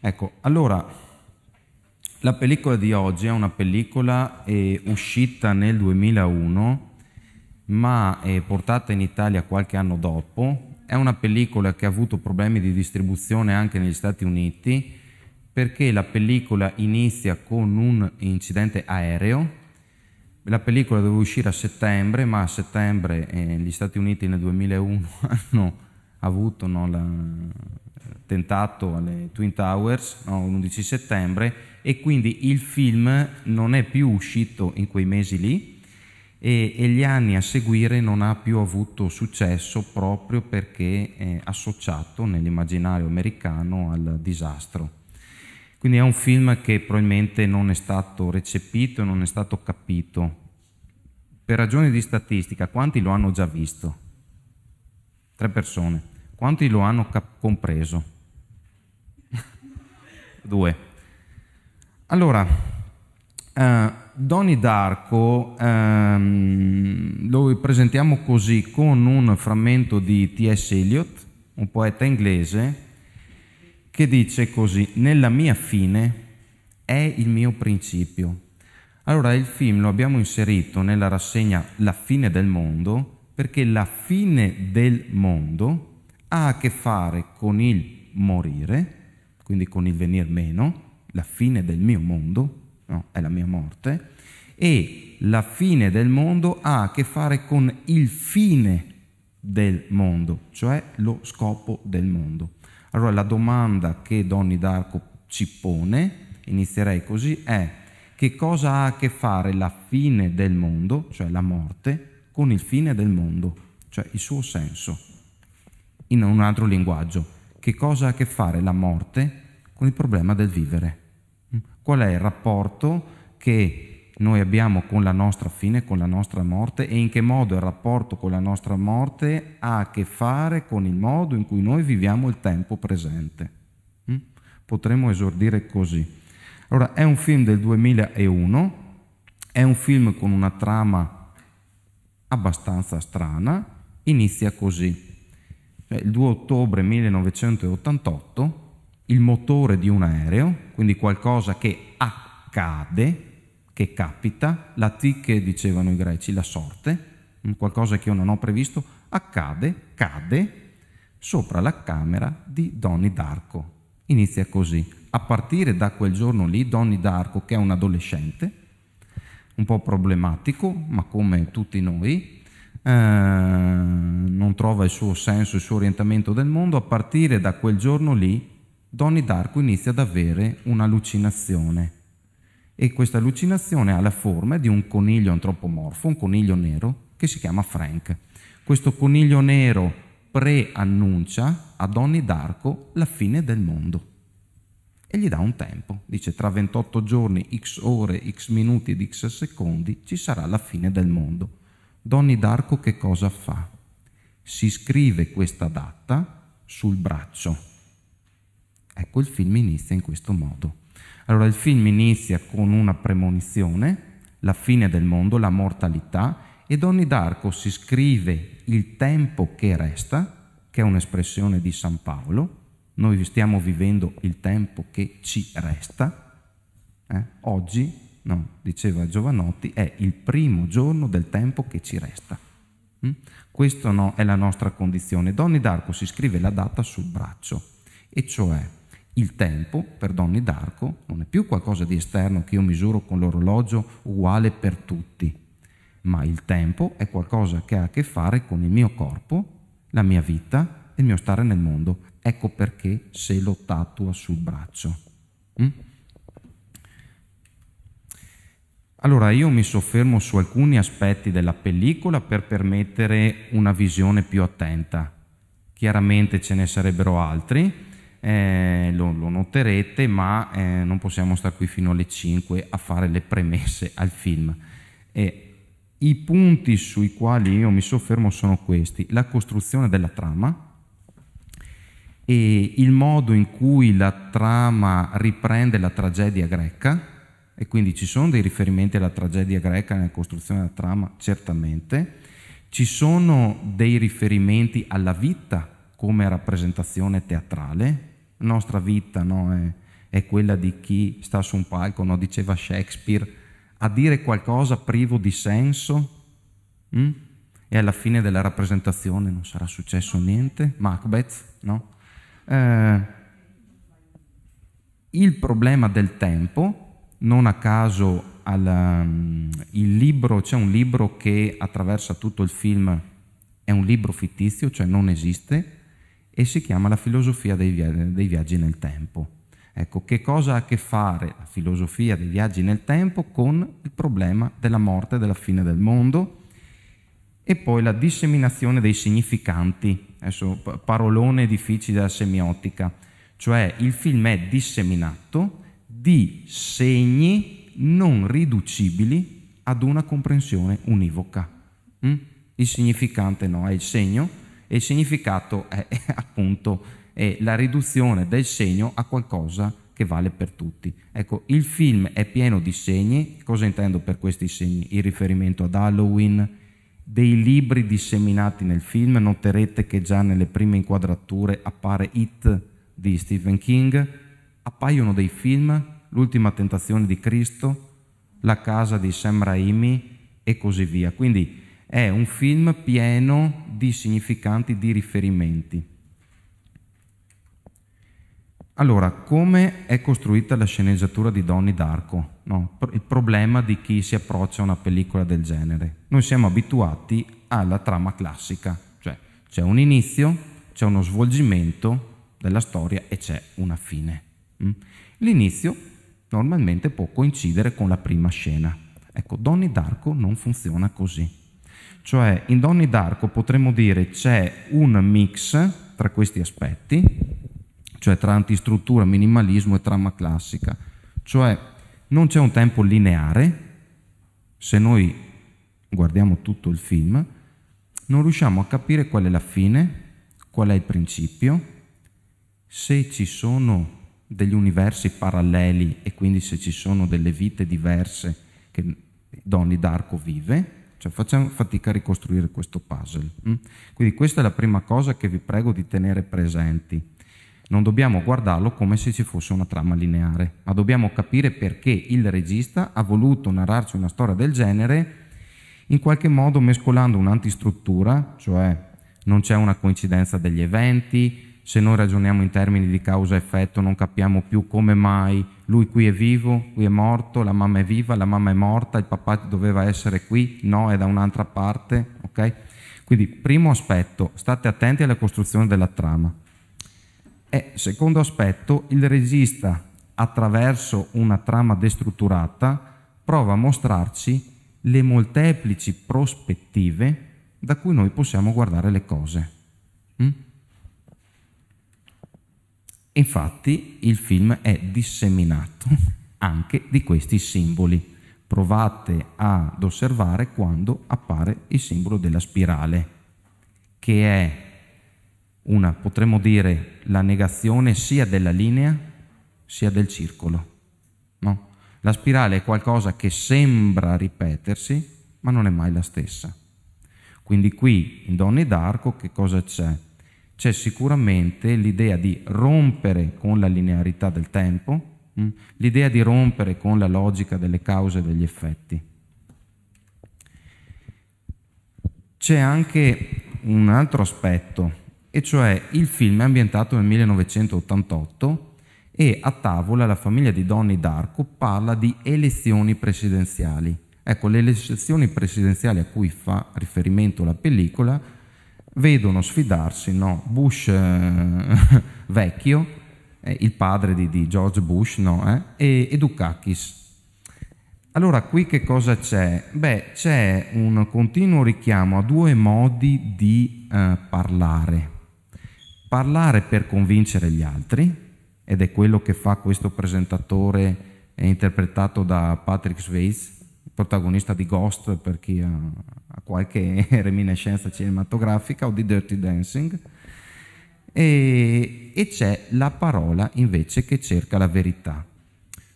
Ecco, allora, la pellicola di oggi è una pellicola eh, uscita nel 2001, ma è portata in Italia qualche anno dopo. È una pellicola che ha avuto problemi di distribuzione anche negli Stati Uniti, perché la pellicola inizia con un incidente aereo. La pellicola doveva uscire a settembre, ma a settembre eh, gli Stati Uniti nel 2001 hanno avuto, no, l'attentato alle Twin Towers no, l'11 settembre e quindi il film non è più uscito in quei mesi lì e, e gli anni a seguire non ha più avuto successo proprio perché è associato nell'immaginario americano al disastro. Quindi è un film che probabilmente non è stato recepito non è stato capito. Per ragioni di statistica, quanti lo hanno già visto? Tre persone. Quanti lo hanno compreso? Due. Allora, eh, Donny D'Arco ehm, lo presentiamo così con un frammento di T.S. Eliot, un poeta inglese, che dice così, nella mia fine è il mio principio. Allora il film lo abbiamo inserito nella rassegna La fine del mondo perché la fine del mondo ha a che fare con il morire, quindi con il venir meno, la fine del mio mondo, no, è la mia morte, e la fine del mondo ha a che fare con il fine del mondo, cioè lo scopo del mondo. Allora la domanda che Donny D'Arco ci pone, inizierei così, è che cosa ha a che fare la fine del mondo, cioè la morte, con il fine del mondo, cioè il suo senso in un altro linguaggio. Che cosa ha a che fare la morte con il problema del vivere? Mm? Qual è il rapporto che noi abbiamo con la nostra fine, con la nostra morte e in che modo il rapporto con la nostra morte ha a che fare con il modo in cui noi viviamo il tempo presente? Mm? Potremmo esordire così. Allora, è un film del 2001, è un film con una trama abbastanza strana, inizia così il 2 ottobre 1988, il motore di un aereo, quindi qualcosa che accade, che capita, la tic dicevano i greci, la sorte, qualcosa che io non ho previsto, accade, cade sopra la camera di Donny Darko. Inizia così. A partire da quel giorno lì, Donny Darko, che è un adolescente, un po' problematico, ma come tutti noi, eh, non trova il suo senso, il suo orientamento del mondo, a partire da quel giorno lì Donny Darko inizia ad avere un'allucinazione e questa allucinazione ha la forma di un coniglio antropomorfo, un coniglio nero che si chiama Frank. Questo coniglio nero preannuncia a Donny Darko la fine del mondo e gli dà un tempo, dice tra 28 giorni, x ore, x minuti ed x secondi ci sarà la fine del mondo. Donny Darko che cosa fa? Si scrive questa data sul braccio. Ecco, il film inizia in questo modo. Allora, il film inizia con una premonizione, la fine del mondo, la mortalità, e Donny Darko si scrive il tempo che resta, che è un'espressione di San Paolo, noi stiamo vivendo il tempo che ci resta, eh? oggi no, diceva Giovanotti, è il primo giorno del tempo che ci resta. Mm? Questa no, è la nostra condizione. Donny d'Arco si scrive la data sul braccio, e cioè il tempo per Donny d'Arco non è più qualcosa di esterno che io misuro con l'orologio uguale per tutti, ma il tempo è qualcosa che ha a che fare con il mio corpo, la mia vita e il mio stare nel mondo. Ecco perché se lo tatua sul braccio. Mm? Allora io mi soffermo su alcuni aspetti della pellicola per permettere una visione più attenta. Chiaramente ce ne sarebbero altri, eh, lo, lo, noterete, ma eh, non possiamo stare qui fino alle 5 a fare le premesse al film. E I punti sui quali io mi soffermo sono questi, la costruzione della trama, e il modo in cui la trama riprende la tragedia greca, e quindi ci sono dei riferimenti alla tragedia greca nella costruzione della trama, certamente. Ci sono dei riferimenti alla vita come rappresentazione teatrale. La nostra vita no, è, è, quella di chi sta su un palco, no, diceva Shakespeare, a dire qualcosa privo di senso. Mm? E alla fine della rappresentazione non sarà successo niente. Macbeth, no? Eh, il problema del tempo non a caso al, ehm, libro, c'è un libro che attraversa tutto il film, è un libro fittizio, cioè non esiste, e si chiama La filosofia dei, via, dei viaggi nel tempo. Ecco, che cosa ha a che fare la filosofia dei viaggi nel tempo con il problema della morte, della fine del mondo e poi la disseminazione dei significanti, adesso parolone difficile da semiotica, cioè il film è disseminato, di segni non riducibili ad una comprensione univoca. Mm? Il significante no, è il segno e il significato è, è appunto è la riduzione del segno a qualcosa che vale per tutti. Ecco, il film è pieno di segni, cosa intendo per questi segni? Il riferimento ad Halloween, dei libri disseminati nel film, noterete che già nelle prime inquadrature appare It di Stephen King, appaiono dei film l'ultima tentazione di Cristo, la casa di Sam Raimi e così via. Quindi è un film pieno di significanti, di riferimenti. Allora, come è costruita la sceneggiatura di Donnie Darko? No, il problema di chi si approccia a una pellicola del genere. Noi siamo abituati alla trama classica, cioè c'è un inizio, c'è uno svolgimento della storia e c'è una fine. Mm? L'inizio normalmente può coincidere con la prima scena. Ecco, Donnie Darko non funziona così. Cioè, in Donnie Darko potremmo dire c'è un mix tra questi aspetti, cioè tra antistruttura, minimalismo e trama classica. Cioè, non c'è un tempo lineare, se noi guardiamo tutto il film, non riusciamo a capire qual è la fine, qual è il principio, se ci sono degli universi paralleli e quindi se ci sono delle vite diverse che Donny Darko vive, cioè facciamo fatica a ricostruire questo puzzle. Mm? Quindi questa è la prima cosa che vi prego di tenere presenti. Non dobbiamo guardarlo come se ci fosse una trama lineare, ma dobbiamo capire perché il regista ha voluto narrarci una storia del genere in qualche modo mescolando un'antistruttura, cioè non c'è una coincidenza degli eventi, se noi ragioniamo in termini di causa-effetto non capiamo più come mai lui qui è vivo, qui è morto, la mamma è viva, la mamma è morta, il papà doveva essere qui, no, è da un'altra parte, ok? Quindi primo aspetto, state attenti alla costruzione della trama. E secondo aspetto, il regista attraverso una trama destrutturata prova a mostrarci le molteplici prospettive da cui noi possiamo guardare le cose. Mm? Infatti il film è disseminato anche di questi simboli. Provate ad osservare quando appare il simbolo della spirale, che è una, potremmo dire, la negazione sia della linea sia del circolo. No? La spirale è qualcosa che sembra ripetersi, ma non è mai la stessa. Quindi qui in Donne d'Arco che cosa c'è? c'è sicuramente l'idea di rompere con la linearità del tempo, mm, l'idea di rompere con la logica delle cause e degli effetti. C'è anche un altro aspetto, e cioè il film è ambientato nel 1988 e a tavola la famiglia di Donny D'Arco parla di elezioni presidenziali. Ecco, le elezioni presidenziali a cui fa riferimento la pellicola vedono sfidarsi no? Bush eh, vecchio, eh, il padre di, di George Bush, no? eh? e, e Dukakis. Allora qui che cosa c'è? Beh, c'è un continuo richiamo a due modi di eh, parlare. Parlare per convincere gli altri, ed è quello che fa questo presentatore eh, interpretato da Patrick Swayze, protagonista di Ghost per chi ha, ha qualche reminiscenza cinematografica o di Dirty Dancing. E, e c'è la parola invece che cerca la verità.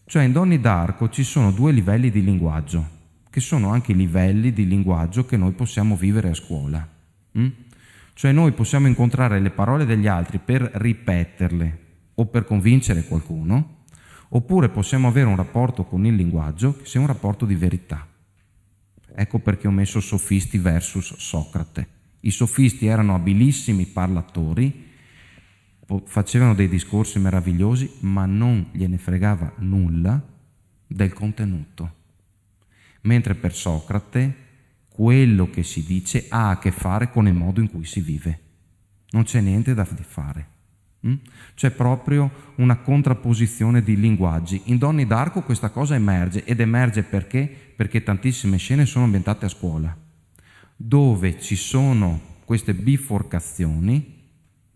Cioè in Donnie d'Arco ci sono due livelli di linguaggio, che sono anche i livelli di linguaggio che noi possiamo vivere a scuola. Mm? Cioè noi possiamo incontrare le parole degli altri per ripeterle o per convincere qualcuno, oppure possiamo avere un rapporto con il linguaggio che sia un rapporto di verità. Ecco perché ho messo sofisti versus Socrate. I sofisti erano abilissimi parlatori, facevano dei discorsi meravigliosi, ma non gliene fregava nulla del contenuto. Mentre per Socrate quello che si dice ha a che fare con il modo in cui si vive. Non c'è niente da fare. Mm? C'è proprio una contrapposizione di linguaggi. In Donne d'Arco questa cosa emerge ed emerge perché? Perché tantissime scene sono ambientate a scuola, dove ci sono queste biforcazioni,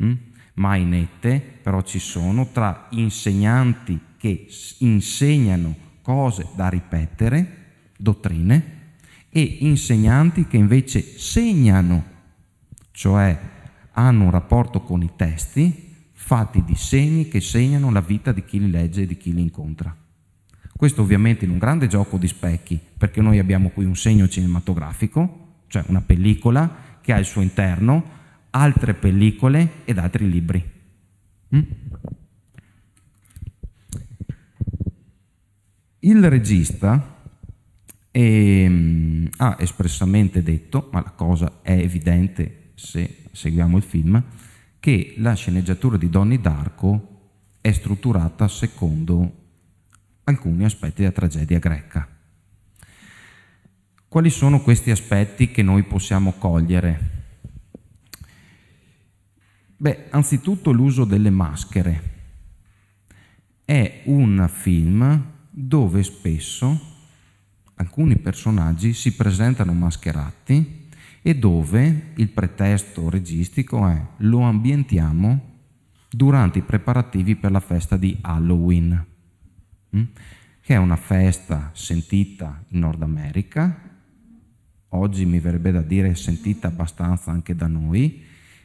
mm? mai nette, però ci sono, tra insegnanti che insegnano cose da ripetere, dottrine, e insegnanti che invece segnano, cioè hanno un rapporto con i testi fatti di segni che segnano la vita di chi li legge e di chi li incontra. Questo ovviamente in un grande gioco di specchi, perché noi abbiamo qui un segno cinematografico, cioè una pellicola che ha al suo interno altre pellicole ed altri libri. Mm? Il regista ehm, ha espressamente detto, ma la cosa è evidente se seguiamo il film, che la sceneggiatura di Donnie Darko è strutturata secondo alcuni aspetti della tragedia greca. Quali sono questi aspetti che noi possiamo cogliere? Beh, anzitutto l'uso delle maschere. È un film dove spesso alcuni personaggi si presentano mascherati e dove il pretesto registico è lo ambientiamo durante i preparativi per la festa di Halloween, mm? che è una festa sentita in Nord America, oggi mi verrebbe da dire sentita abbastanza anche da noi,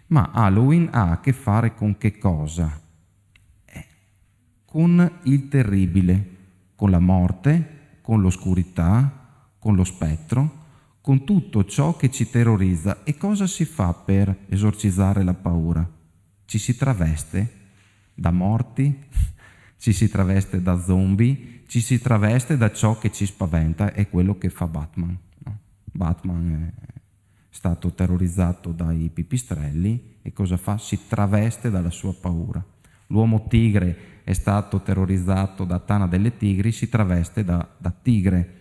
ma Halloween ha a che fare con che cosa? con il terribile, con la morte, con l'oscurità, con lo spettro, con tutto ciò che ci terrorizza. E cosa si fa per esorcizzare la paura? Ci si traveste da morti, ci si traveste da zombie, ci si traveste da ciò che ci spaventa, è quello che fa Batman. No? Batman è stato terrorizzato dai pipistrelli e cosa fa? Si traveste dalla sua paura. L'uomo tigre è stato terrorizzato da Tana delle Tigri, si traveste da, da tigre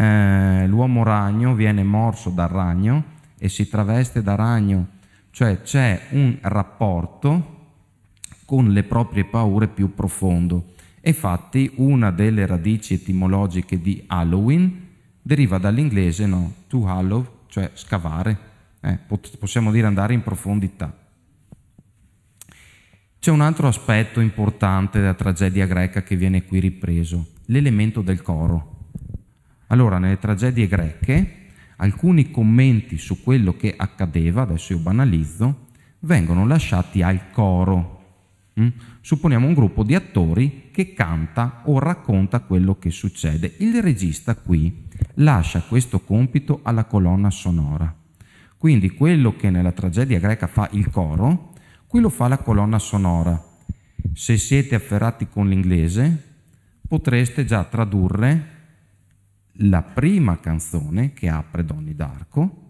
eh, l'uomo ragno viene morso dal ragno e si traveste da ragno, cioè c'è un rapporto con le proprie paure più profondo. Infatti una delle radici etimologiche di Halloween deriva dall'inglese no, to hallow, cioè scavare, eh, possiamo dire andare in profondità. C'è un altro aspetto importante della tragedia greca che viene qui ripreso, l'elemento del coro. Allora, nelle tragedie greche, alcuni commenti su quello che accadeva, adesso io banalizzo, vengono lasciati al coro. Mm? Supponiamo un gruppo di attori che canta o racconta quello che succede. Il regista qui lascia questo compito alla colonna sonora. Quindi quello che nella tragedia greca fa il coro, qui lo fa la colonna sonora. Se siete afferrati con l'inglese, potreste già tradurre la prima canzone che apre Donny d'Arco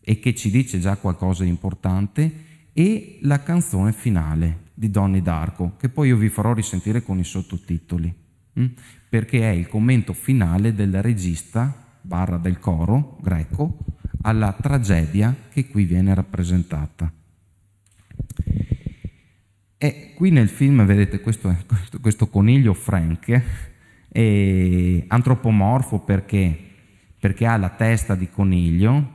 e che ci dice già qualcosa di importante e la canzone finale di Donny d'Arco che poi io vi farò risentire con i sottotitoli mm? perché è il commento finale del regista barra del coro greco alla tragedia che qui viene rappresentata. E qui nel film vedete questo, questo, questo coniglio Frank e antropomorfo perché? Perché ha la testa di coniglio,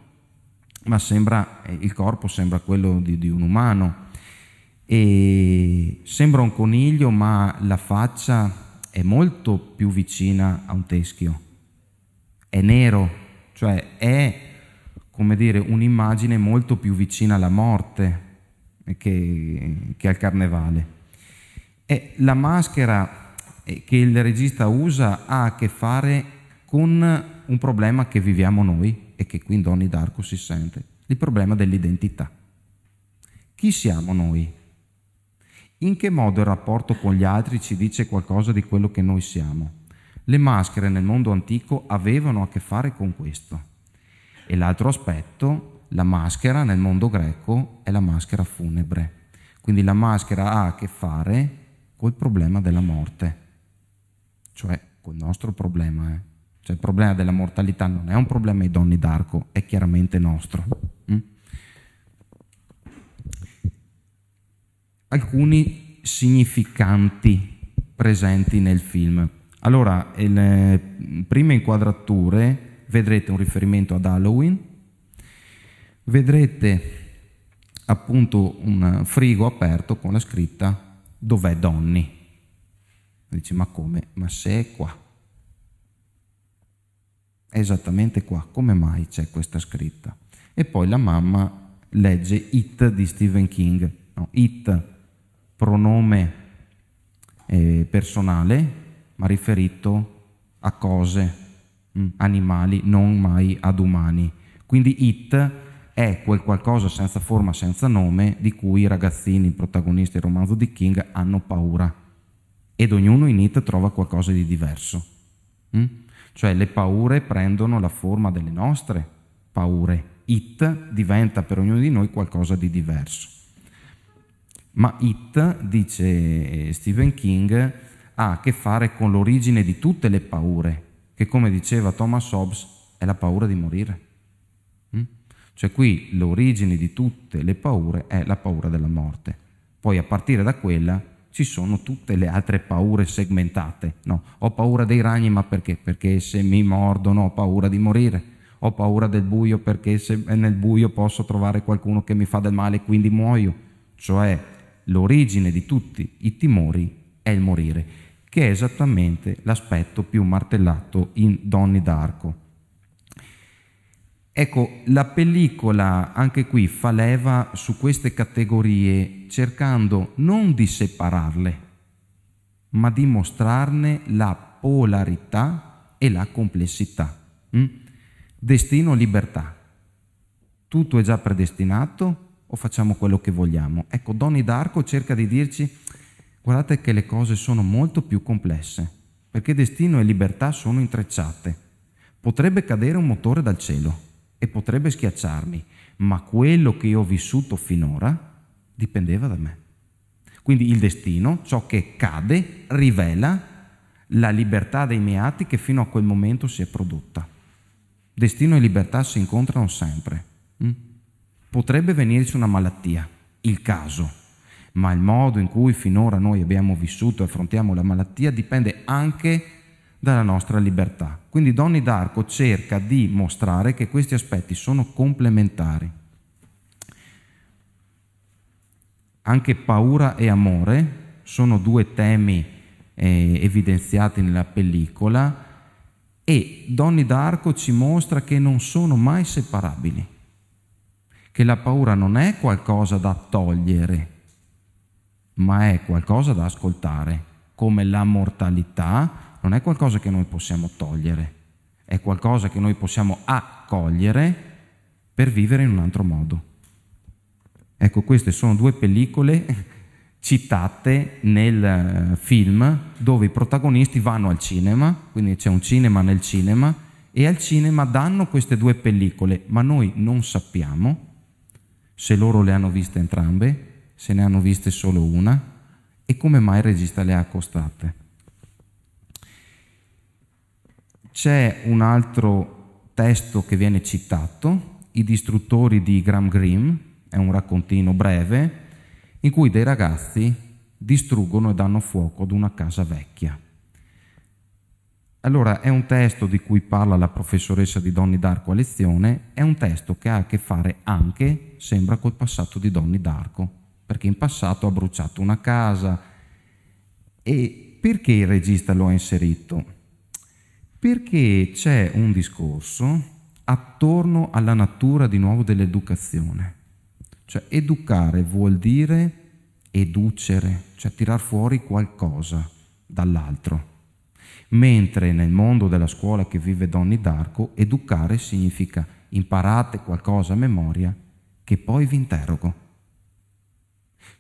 ma sembra, eh, il corpo sembra quello di, di un umano. E sembra un coniglio, ma la faccia è molto più vicina a un teschio. È nero, cioè è come dire, un'immagine molto più vicina alla morte che, che al carnevale. E la maschera che il regista usa ha a che fare con un problema che viviamo noi e che qui in Donny Darko si sente, il problema dell'identità. Chi siamo noi? In che modo il rapporto con gli altri ci dice qualcosa di quello che noi siamo? Le maschere nel mondo antico avevano a che fare con questo. E l'altro aspetto, la maschera nel mondo greco è la maschera funebre. Quindi la maschera ha a che fare col problema della morte. Cioè, quel nostro problema è. Eh. Cioè, il problema della mortalità non è un problema ai donni d'arco, è chiaramente nostro. Mm? Alcuni significanti presenti nel film. Allora, le eh, prime inquadrature vedrete un riferimento ad Halloween, vedrete appunto un frigo aperto con la scritta Dov'è Donny? Dice, ma come? Ma se è qua. È esattamente qua. Come mai c'è questa scritta? E poi la mamma legge It di Stephen King. No, it, pronome eh, personale, ma riferito a cose, mm, animali, non mai ad umani. Quindi It è quel qualcosa senza forma, senza nome, di cui i ragazzini, i protagonisti del romanzo di King, hanno paura ed ognuno in it trova qualcosa di diverso. Mm? Cioè le paure prendono la forma delle nostre paure. It diventa per ognuno di noi qualcosa di diverso. Ma it, dice Stephen King, ha a che fare con l'origine di tutte le paure, che come diceva Thomas Hobbes è la paura di morire. Mm? Cioè qui l'origine di tutte le paure è la paura della morte. Poi a partire da quella ci sono tutte le altre paure segmentate. No, ho paura dei ragni, ma perché? Perché se mi mordono ho paura di morire. Ho paura del buio perché se nel buio posso trovare qualcuno che mi fa del male e quindi muoio. Cioè l'origine di tutti i timori è il morire, che è esattamente l'aspetto più martellato in Donny d'Arco. Ecco, la pellicola anche qui fa leva su queste categorie cercando non di separarle, ma di mostrarne la polarità e la complessità. Mm? Destino, libertà. Tutto è già predestinato o facciamo quello che vogliamo? Ecco, Donny Darko cerca di dirci, guardate che le cose sono molto più complesse, perché destino e libertà sono intrecciate. Potrebbe cadere un motore dal cielo e potrebbe schiacciarmi, ma quello che io ho vissuto finora dipendeva da me. Quindi il destino, ciò che cade, rivela la libertà dei miei atti che fino a quel momento si è prodotta. Destino e libertà si incontrano sempre. Mm? Potrebbe venirci una malattia, il caso, ma il modo in cui finora noi abbiamo vissuto e affrontiamo la malattia dipende anche da dalla nostra libertà. Quindi Donny D'Arco cerca di mostrare che questi aspetti sono complementari. Anche paura e amore sono due temi eh, evidenziati nella pellicola e Donny D'Arco ci mostra che non sono mai separabili, che la paura non è qualcosa da togliere, ma è qualcosa da ascoltare, come la mortalità non è qualcosa che noi possiamo togliere, è qualcosa che noi possiamo accogliere per vivere in un altro modo. Ecco, queste sono due pellicole citate nel eh, film dove i protagonisti vanno al cinema, quindi c'è un cinema nel cinema, e al cinema danno queste due pellicole, ma noi non sappiamo se loro le hanno viste entrambe, se ne hanno viste solo una e come mai il regista le ha accostate. C'è un altro testo che viene citato, I distruttori di Graham Greene, è un raccontino breve, in cui dei ragazzi distruggono e danno fuoco ad una casa vecchia. Allora, è un testo di cui parla la professoressa di Donny d'Arco a lezione, è un testo che ha a che fare anche, sembra, col passato di Donny d'Arco, perché in passato ha bruciato una casa. E perché il regista lo ha inserito? perché c'è un discorso attorno alla natura di nuovo dell'educazione. Cioè educare vuol dire educere, cioè tirar fuori qualcosa dall'altro. Mentre nel mondo della scuola che vive Donny D'Arco, educare significa imparate qualcosa a memoria che poi vi interrogo.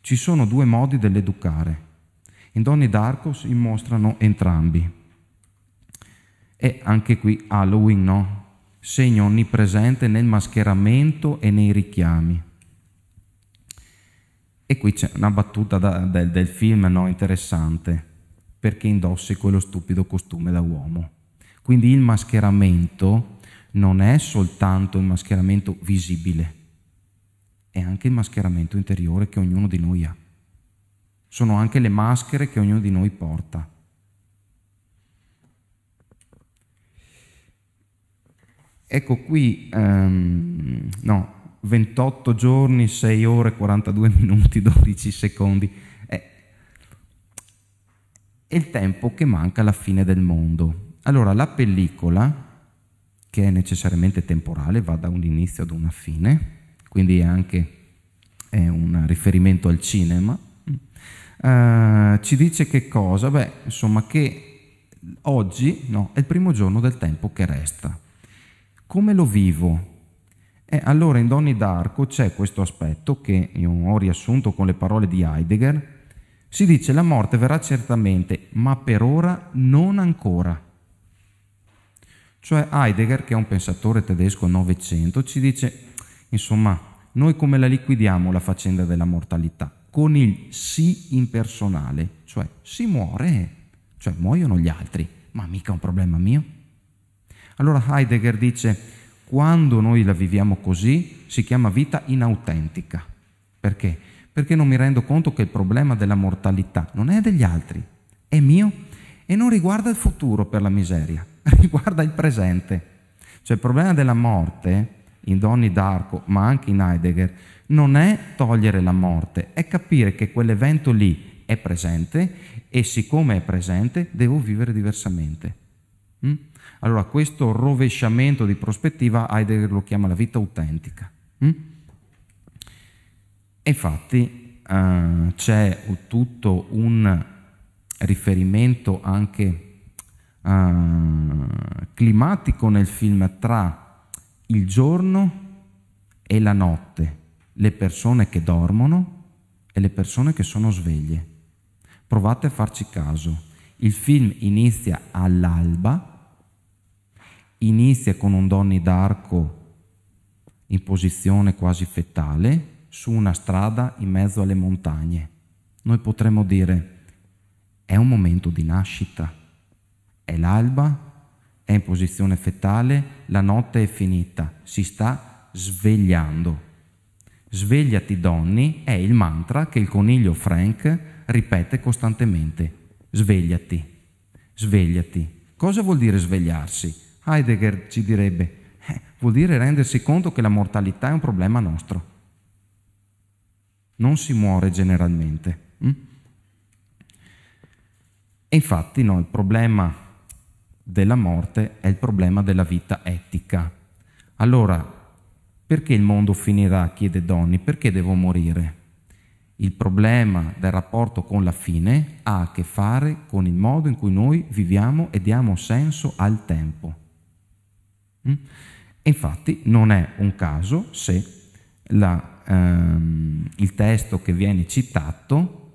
Ci sono due modi dell'educare. In Donny D'Arco si mostrano entrambi. E anche qui Halloween, no? Segno onnipresente nel mascheramento e nei richiami. E qui c'è una battuta da, del, del, film no? interessante, perché indossi quello stupido costume da uomo. Quindi il mascheramento non è soltanto il mascheramento visibile, è anche il mascheramento interiore che ognuno di noi ha. Sono anche le maschere che ognuno di noi porta. Ecco qui, um, no, 28 giorni, 6 ore, 42 minuti, 12 secondi. È, eh, è il tempo che manca alla fine del mondo. Allora, la pellicola, che è necessariamente temporale, va da un inizio ad una fine, quindi è anche è un riferimento al cinema, uh, ci dice che cosa? Beh, insomma, che oggi no, è il primo giorno del tempo che resta. Come lo vivo? E allora in Donnie d'Arco c'è questo aspetto che io ho riassunto con le parole di Heidegger. Si dice la morte verrà certamente, ma per ora non ancora. Cioè Heidegger, che è un pensatore tedesco novecento, ci dice, insomma, noi come la liquidiamo la faccenda della mortalità? Con il sì impersonale, cioè si muore, cioè muoiono gli altri, ma mica un problema mio. Allora Heidegger dice, quando noi la viviamo così, si chiama vita inautentica. Perché? Perché non mi rendo conto che il problema della mortalità non è degli altri, è mio e non riguarda il futuro per la miseria, riguarda il presente. Cioè il problema della morte in Donny d'Arco, ma anche in Heidegger, non è togliere la morte, è capire che quell'evento lì è presente e siccome è presente devo vivere diversamente. Mm? Allora questo rovesciamento di prospettiva Heidegger lo chiama la vita autentica. Mm? Infatti eh, c'è tutto un riferimento anche eh, climatico nel film tra il giorno e la notte, le persone che dormono e le persone che sono sveglie. Provate a farci caso. Il film inizia all'alba inizia con un Donny d'arco in posizione quasi fetale su una strada in mezzo alle montagne. Noi potremmo dire è un momento di nascita, è l'alba, è in posizione fetale, la notte è finita, si sta svegliando. Svegliati Donny è il mantra che il coniglio Frank ripete costantemente. Svegliati, svegliati. Cosa vuol dire svegliarsi? Heidegger ci direbbe, eh, vuol dire rendersi conto che la mortalità è un problema nostro. Non si muore generalmente. Hm? E infatti no, il problema della morte è il problema della vita etica. Allora, perché il mondo finirà, chiede Donny, perché devo morire? Il problema del rapporto con la fine ha a che fare con il modo in cui noi viviamo e diamo senso al tempo. Mm? infatti non è un caso se la, ehm, il testo che viene citato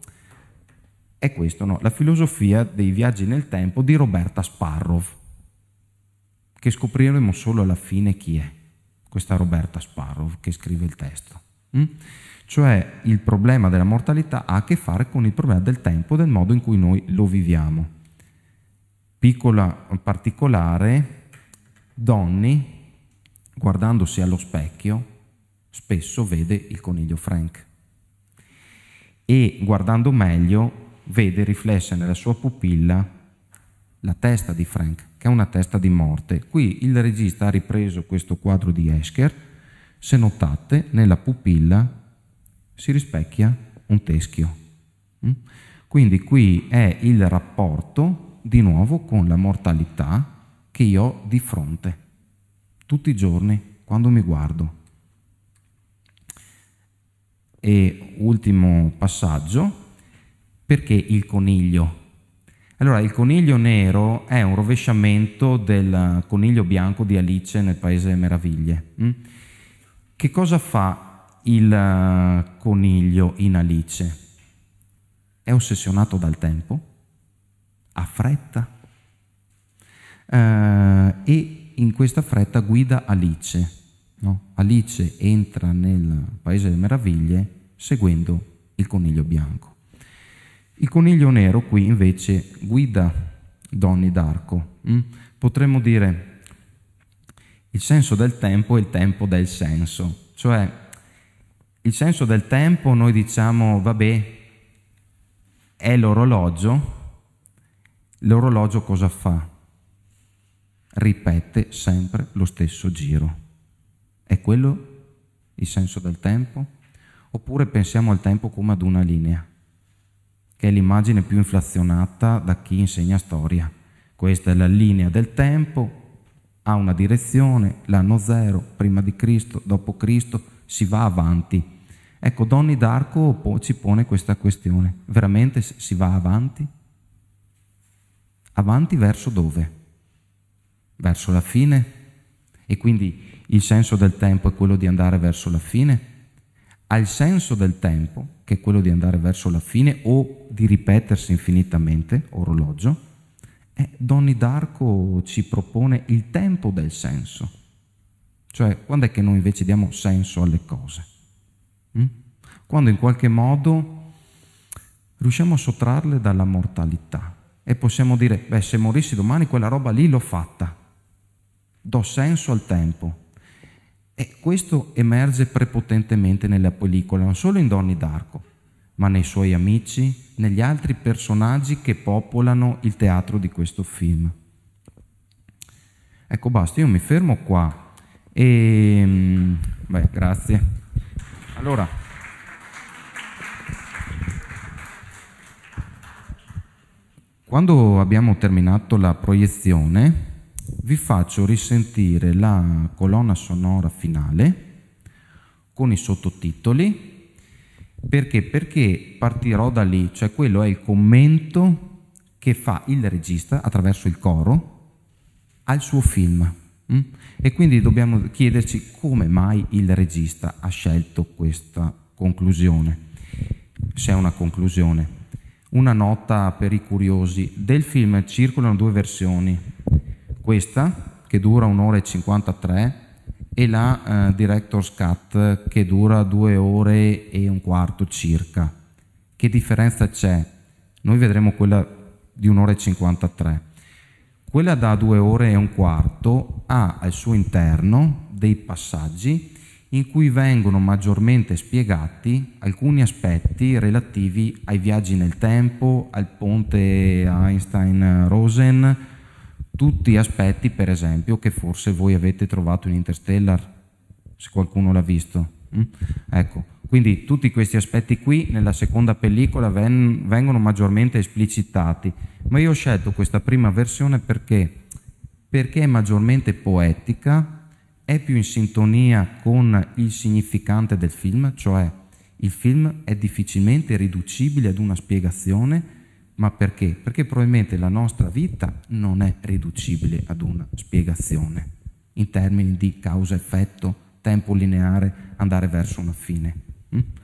è questo, no? la filosofia dei viaggi nel tempo di Roberta Sparrow, che scopriremo solo alla fine chi è questa Roberta Sparrow che scrive il testo. Mm? Cioè il problema della mortalità ha a che fare con il problema del tempo, del modo in cui noi lo viviamo. Piccola particolare, Donny, guardandosi allo specchio, spesso vede il coniglio Frank e guardando meglio vede riflessa nella sua pupilla la testa di Frank, che è una testa di morte. Qui il regista ha ripreso questo quadro di Escher, se notate nella pupilla si rispecchia un teschio. Mm? Quindi qui è il rapporto di nuovo con la mortalità che io ho di fronte, tutti i giorni, quando mi guardo. E ultimo passaggio, perché il coniglio? Allora, il coniglio nero è un rovesciamento del coniglio bianco di Alice nel Paese delle Meraviglie. Hm? Che cosa fa il eh, coniglio in Alice? È ossessionato dal tempo, ha fretta, eh, e in questa fretta guida Alice. No? Alice entra nel Paese delle Meraviglie seguendo il coniglio bianco. Il coniglio nero qui invece guida Donny d'Arco. Mm? Potremmo dire il senso del tempo e il tempo del senso, cioè il senso del tempo noi diciamo vabbè è l'orologio, l'orologio cosa fa? ripete sempre lo stesso giro. È quello il senso del tempo? Oppure pensiamo al tempo come ad una linea, che è l'immagine più inflazionata da chi insegna storia. Questa è la linea del tempo, ha una direzione, l'anno zero, prima di Cristo, dopo Cristo, si va avanti. Ecco, Donny Darko ci pone questa questione. Veramente si va avanti? Avanti verso dove? verso la fine e quindi il senso del tempo è quello di andare verso la fine, ha il senso del tempo che è quello di andare verso la fine o di ripetersi infinitamente, orologio, e Donny Darko ci propone il tempo del senso, cioè quando è che noi invece diamo senso alle cose? Mm? Quando in qualche modo riusciamo a sottrarle dalla mortalità e possiamo dire, beh se morissi domani quella roba lì l'ho fatta, do senso al tempo. E questo emerge prepotentemente nella pellicola, non solo in Donnie d'Arco, ma nei suoi amici, negli altri personaggi che popolano il teatro di questo film. Ecco, basta, io mi fermo qua. E... Ehm, beh, grazie. Allora... Quando abbiamo terminato la proiezione, vi faccio risentire la colonna sonora finale con i sottotitoli perché? Perché partirò da lì, cioè quello è il commento che fa il regista attraverso il coro al suo film. Mm? E quindi dobbiamo chiederci come mai il regista ha scelto questa conclusione, se è una conclusione. Una nota per i curiosi, del film circolano due versioni, questa che dura un'ora e 53 e la eh, Director's Cut che dura due ore e un quarto circa. Che differenza c'è? Noi vedremo quella di un'ora e 53. Quella da due ore e un quarto ha al suo interno dei passaggi in cui vengono maggiormente spiegati alcuni aspetti relativi ai viaggi nel tempo, al ponte Einstein-Rosen, tutti aspetti, per esempio, che forse voi avete trovato in Interstellar, se qualcuno l'ha visto. Mm? Ecco, quindi tutti questi aspetti qui nella seconda pellicola ven vengono maggiormente esplicitati, ma io ho scelto questa prima versione perché, perché è maggiormente poetica, è più in sintonia con il significante del film, cioè il film è difficilmente riducibile ad una spiegazione, ma perché? Perché probabilmente la nostra vita non è riducibile ad una spiegazione in termini di causa-effetto, tempo lineare, andare verso una fine. Mm?